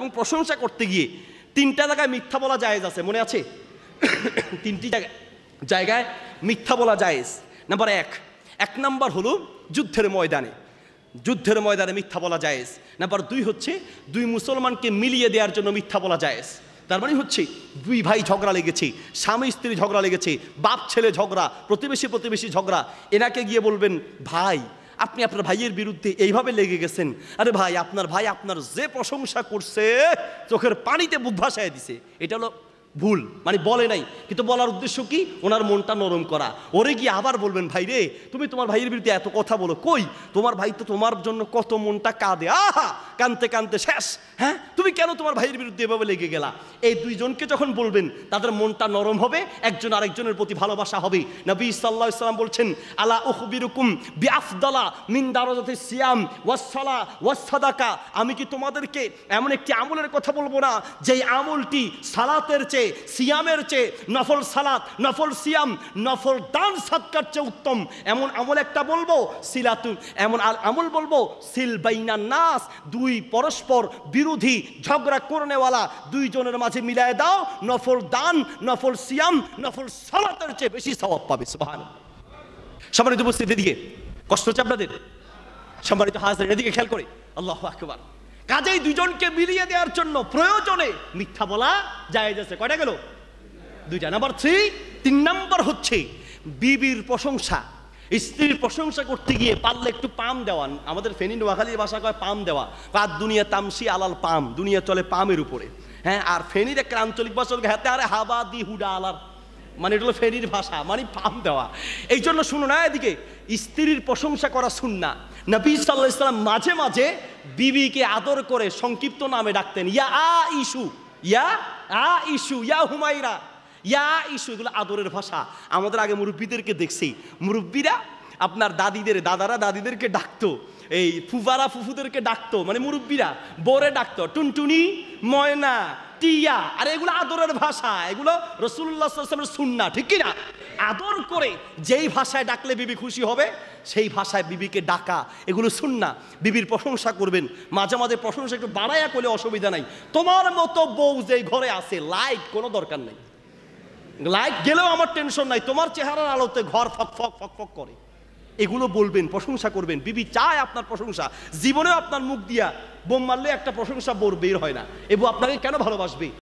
এবং প্রশংসা করতে গিয়ে তিনটা জায়গায় মিথ্যা বলা জায়েজ আছে মনে আছে তিনটি জায়গায় জায়গায় মিথ্যা বলা জায়েজ নাম্বার এক এক নাম্বার হলো যুদ্ধের ময়দানে যুদ্ধের ময়দানে মিথ্যা বলা জায়েজ নাম্বার দুই হচ্ছে দুই মুসলমানকে মিলিয়ে দেওয়ার জন্য মিথ্যা বলা জায়েজ তার মানে হচ্ছে দুই ভাই ঝগড়া লেগেছে স্বামী স্ত্রী ঝগড়া লেগেছে বাপ ছেলে ঝগড়া প্রতিবেশী প্রতিবেশী ঝগড়া এনাকে গিয়ে বলবেন ভাই আপনি আপনার ভাইয়ের বিরুদ্ধে এইভাবে লেগে গেছেন আরে ভাই আপনার ভাই আপনার যে প্রশংসা করছে চোখের পানিতে বুক ভাসায় দিছে এটা হলো ভুল মানে বলে নাই কিন্তু বলার উদ্দেশ্য কি ওনার মনটা নরম করা ওরে গিয়ে আবার বলবেন ভাই রে তুমি তোমার ভাইয়ের বিরুদ্ধে এত কথা বলো কই তোমার ভাই তো তোমার জন্য কত মনটা কাঁদে আহা কানতে কানতে শেষ হ্যাঁ তুমি কেন তোমার ভাইয়ের বিরুদ্ধে এভাবে লেগে গেলা এই দুইজনকে যখন বলবেন তাদের মনটা নরম হবে একজন আরেকজনের প্রতি ভালোবাসা হবে নবী সাল্লাহ ইসলাম বলছেন আলা উহবিরুকুম বিআফদালা মিন দারজাতে সিয়াম ওয়াসালা ওয়াসাদাকা আমি কি তোমাদেরকে এমন একটি আমলের কথা বলবো না যেই আমলটি সালাতের চেয়ে চেয়ে সিয়ামের চেয়ে নফল সালাত নফল সিয়াম নফল দান সৎকার চেয়ে উত্তম এমন আমল একটা বলবো সিলাতু এমন আমল বলবো সিল বাইনা নাস দুই পরস্পর বিরোধী ঝগড়া করে করনেওয়ালা দুইজনের মাঝে মিলায় দাও নফল দান নফল সিয়াম নফল সালাতের চেয়ে বেশি স্বভাব পাবে সুবাহান সম্মানিত উপস্থিতি দিয়ে কষ্ট হচ্ছে আপনাদের সম্মানিত হাজার এদিকে খেয়াল করে আল্লাহ আকবার কাজেই দুজনকে মিলিয়ে দেওয়ার জন্য প্রয়োজনে মিথ্যা বলা যায় যাচ্ছে কয়টা গেল দুইটা নাম্বার থ্রি তিন নাম্বার হচ্ছে বিবির প্রশংসা স্ত্রীর প্রশংসা করতে গিয়ে পারলে একটু পাম দেওয়া আমাদের ফেনী নোয়াখালীর ভাষা কয় পাম দেওয়া আর দুনিয়া তামসি আলাল পাম দুনিয়া চলে পামের উপরে হ্যাঁ আর ফেনীর একটা আঞ্চলিক ভাষা হাতে আরে হাবা দি হুডা আলার মানে এটা হলো ফেরির ভাষা মানে পাম দেওয়া এই জন্য শুনো না এদিকে স্ত্রীর প্রশংসা করা শুন না নবী সাল্লাহ ইসলাম মাঝে মাঝে বিবিকে আদর করে সংক্ষিপ্ত নামে ডাকতেন ইয়া আ ইসু ইয়া আ ইসু ইয়া হুমাইরা ইয়া ইসু এগুলো আদরের ভাষা আমাদের আগে মুরব্বীদেরকে দেখছি মুরব্বীরা আপনার দাদিদের দাদারা দাদিদেরকে ডাকতো এই ফুফারা ফুফুদেরকে ডাকতো মানে মুরব্বীরা বরে ডাকতো টুনটুনি ময়না টিয়া আর এগুলো আদরের ভাষা এগুলো রসুল্লাহামের সুন্না ঠিক কিনা আদর করে যেই ভাষায় ডাকলে বিবি খুশি হবে সেই ভাষায় বিবিকে ডাকা এগুলো সুন্না বিবির প্রশংসা করবেন মাঝে মাঝে প্রশংসা একটু বাড়াইয়া করলে অসুবিধা নাই তোমার মতো বউ যেই ঘরে আছে লাইট কোনো দরকার নেই লাইট গেলেও আমার টেনশন নাই তোমার চেহারার আলোতে ঘর ফক ফক ফক ফক করে এগুলো বলবেন প্রশংসা করবেন বিবি চায় আপনার প্রশংসা জীবনেও আপনার মুখ দিয়া বোম মারলে একটা প্রশংসা বোর বের হয় না এবং আপনাকে কেন ভালোবাসবে